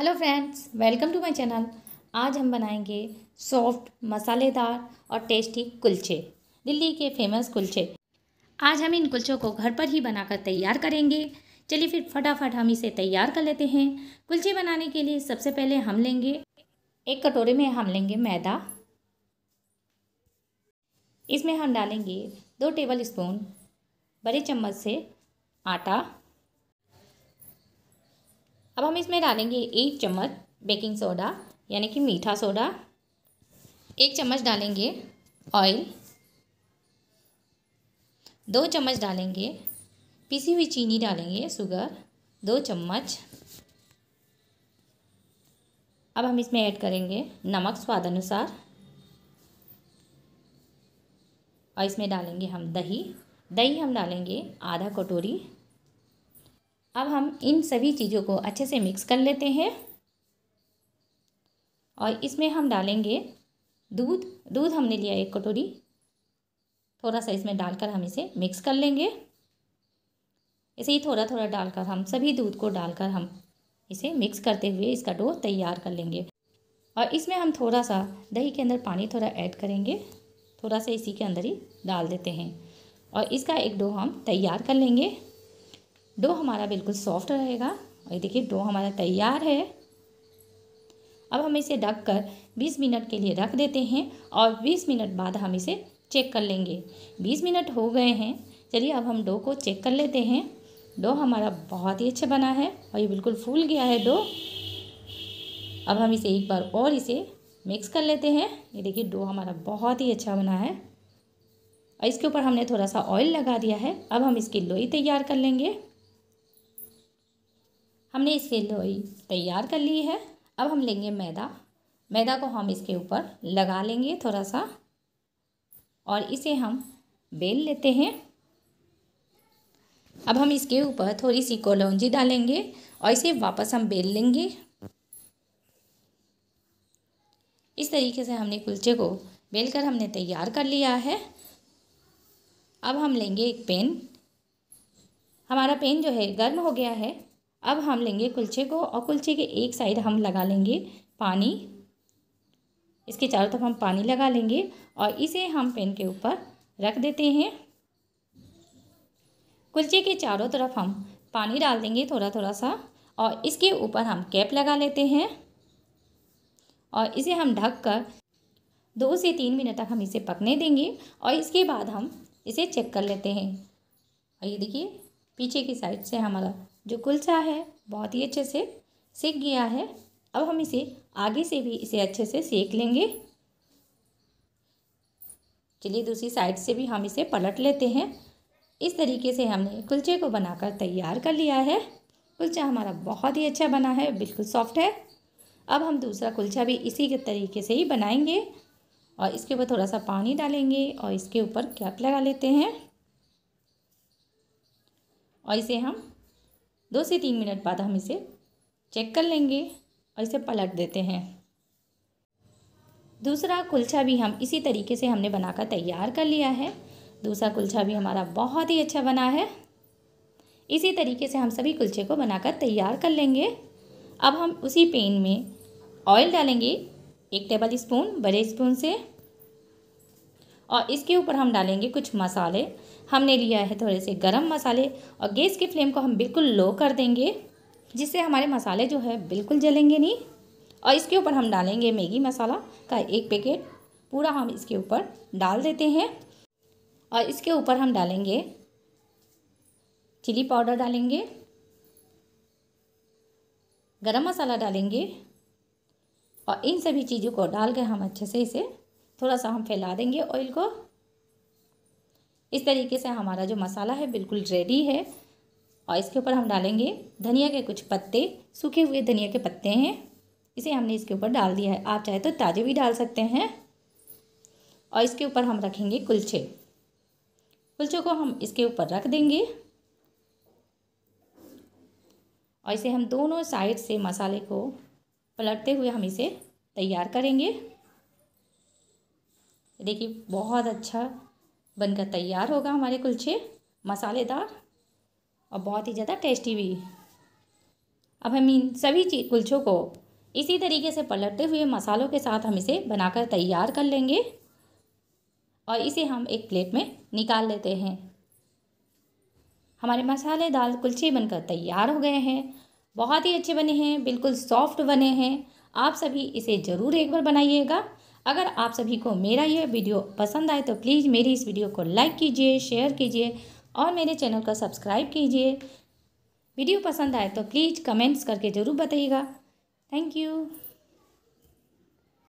hello friends welcome to my channel आज हम बनाएंगे सॉफ्ट मसालेदार और टेस्टी कुलचे दिल्ली के फेमस कुलचे आज हम इन कुलचों को घर पर ही बनाकर तैयार करेंगे चलिए फिर फटाफट हम इसे तैयार कर लेते हैं कुलचे बनाने के लिए सबसे पहले हम लेंगे एक कटोरे में हम लेंगे मैदा इसमें हम डालेंगे दो टेबल स्पून बड़े चम्मच से आटा अब हम इसमें डालेंगे एक चम्मच बेकिंग सोडा यानी कि मीठा सोडा एक चम्मच डालेंगे ऑयल दो चम्मच डालेंगे पिसी हुई चीनी डालेंगे शुगर दो चम्मच अब हम इसमें ऐड करेंगे नमक स्वाद अनुसार और इसमें डालेंगे हम दही दही हम डालेंगे आधा कटोरी अब हम इन सभी चीज़ों को अच्छे से मिक्स कर लेते हैं और इसमें हम डालेंगे दूध दूध हमने लिया एक कटोरी थोड़ा सा इसमें डालकर हम इसे मिक्स कर लेंगे ऐसे ही थोड़ा थोड़ा डालकर हम सभी दूध को डालकर हम इसे मिक्स करते हुए इसका डो तैयार कर लेंगे और इसमें हम थोड़ा सा दही के अंदर पानी थोड़ा ऐड करेंगे थोड़ा सा इसी के अंदर ही डाल देते हैं और इसका एक डो हम तैयार कर लेंगे डो हमारा बिल्कुल सॉफ्ट रहेगा और देखिए डो हमारा तैयार है अब हम इसे ढक कर बीस मिनट के लिए रख देते हैं और बीस मिनट बाद हम इसे चेक कर लेंगे बीस मिनट हो गए हैं चलिए अब हम डो को चेक कर लेते हैं डो हमारा बहुत ही अच्छा बना है और ये बिल्कुल फूल गया है डो अब हम इसे एक बार और इसे मिक्स कर लेते हैं ये देखिए डो हमारा बहुत ही अच्छा बना है और इसके ऊपर हमने थोड़ा सा ऑयल लगा दिया है अब हम इसकी लोई तैयार कर लेंगे हमने इसके लोई तैयार कर ली है अब हम लेंगे मैदा मैदा को हम इसके ऊपर लगा लेंगे थोड़ा सा और इसे हम बेल लेते हैं अब हम इसके ऊपर थोड़ी सी कोलौजी डालेंगे और इसे वापस हम बेल लेंगे इस तरीके से हमने कुलचे को बेल कर हमने तैयार कर लिया है अब हम लेंगे एक पेन हमारा पेन जो है गर्म हो गया है अब हम लेंगे कुलचे को और कुलचे के एक साइड हम लगा लेंगे पानी इसके चारों तरफ हम पानी लगा लेंगे और इसे हम पेन के ऊपर रख देते हैं कुलचे के चारों तरफ हम पानी डाल देंगे थोड़ा थोड़ा सा और इसके ऊपर हम कैप लगा लेते हैं और इसे हम ढक कर दो से तीन मिनट तक हम इसे पकने देंगे और इसके बाद हम इसे चेक कर लेते हैं और ये देखिए पीछे की साइड से हमारा जो कुलचा है बहुत ही अच्छे से सेक गया है अब हम इसे आगे से भी इसे अच्छे से सेक लेंगे चलिए दूसरी साइड से भी हम इसे पलट लेते हैं इस तरीके से हमने कुलचे को बनाकर तैयार कर लिया है कुलचा हमारा बहुत ही अच्छा बना है बिल्कुल सॉफ्ट है अब हम दूसरा कुलचा भी इसी के तरीके से ही बनाएंगे और इसके ऊपर थोड़ा सा पानी डालेंगे और इसके ऊपर कैप लगा लेते हैं और इसे हम दो से तीन मिनट बाद हम इसे चेक कर लेंगे और इसे पलट देते हैं दूसरा कुलचा भी हम इसी तरीके से हमने बनाकर तैयार कर लिया है दूसरा कुलचा भी हमारा बहुत ही अच्छा बना है इसी तरीके से हम सभी कुलचे को बनाकर तैयार कर लेंगे अब हम उसी पेन में ऑयल डालेंगे एक टेबल स्पून बड़े स्पून से और इसके ऊपर हम डालेंगे कुछ मसाले हमने लिया है थोड़े से गरम मसाले और गैस की फ्लेम को हम बिल्कुल लो कर देंगे जिससे हमारे मसाले जो है बिल्कुल जलेंगे नहीं और इसके ऊपर हम डालेंगे मैगी मसाला का एक पैकेट पूरा हम इसके ऊपर डाल देते हैं और इसके ऊपर हम डालेंगे चिली पाउडर डालेंगे गरम मसाला डालेंगे और इन सभी चीज़ों को डाल के हम अच्छे से इसे थोड़ा सा हम फैला देंगे ऑयल को इस तरीके से हमारा जो मसाला है बिल्कुल रेडी है और इसके ऊपर हम डालेंगे धनिया के कुछ पत्ते सूखे हुए धनिया के पत्ते हैं इसे हमने इसके ऊपर डाल दिया है आप चाहे तो ताज़े भी डाल सकते हैं और इसके ऊपर हम रखेंगे कुलचे कुलचे को हम इसके ऊपर रख देंगे और इसे हम दोनों साइड से मसाले को पलटते हुए हम इसे तैयार करेंगे देखिए बहुत अच्छा बनकर तैयार होगा हमारे कुलचे मसालेदार और बहुत ही ज़्यादा टेस्टी भी अब हम इन सभी कुल्छों को इसी तरीके से पलटते हुए मसालों के साथ हम इसे बनाकर तैयार कर लेंगे और इसे हम एक प्लेट में निकाल लेते हैं हमारे मसालेदार कुलचे बनकर तैयार हो गए हैं बहुत ही अच्छे बने हैं बिल्कुल सॉफ्ट बने हैं आप सभी इसे ज़रूर एक बार बनाइएगा अगर आप सभी को मेरा यह वीडियो पसंद आए तो प्लीज़ मेरी इस वीडियो को लाइक कीजिए शेयर कीजिए और मेरे चैनल को सब्सक्राइब कीजिए वीडियो पसंद आए तो प्लीज़ कमेंट्स करके ज़रूर बताइएगा थैंक यू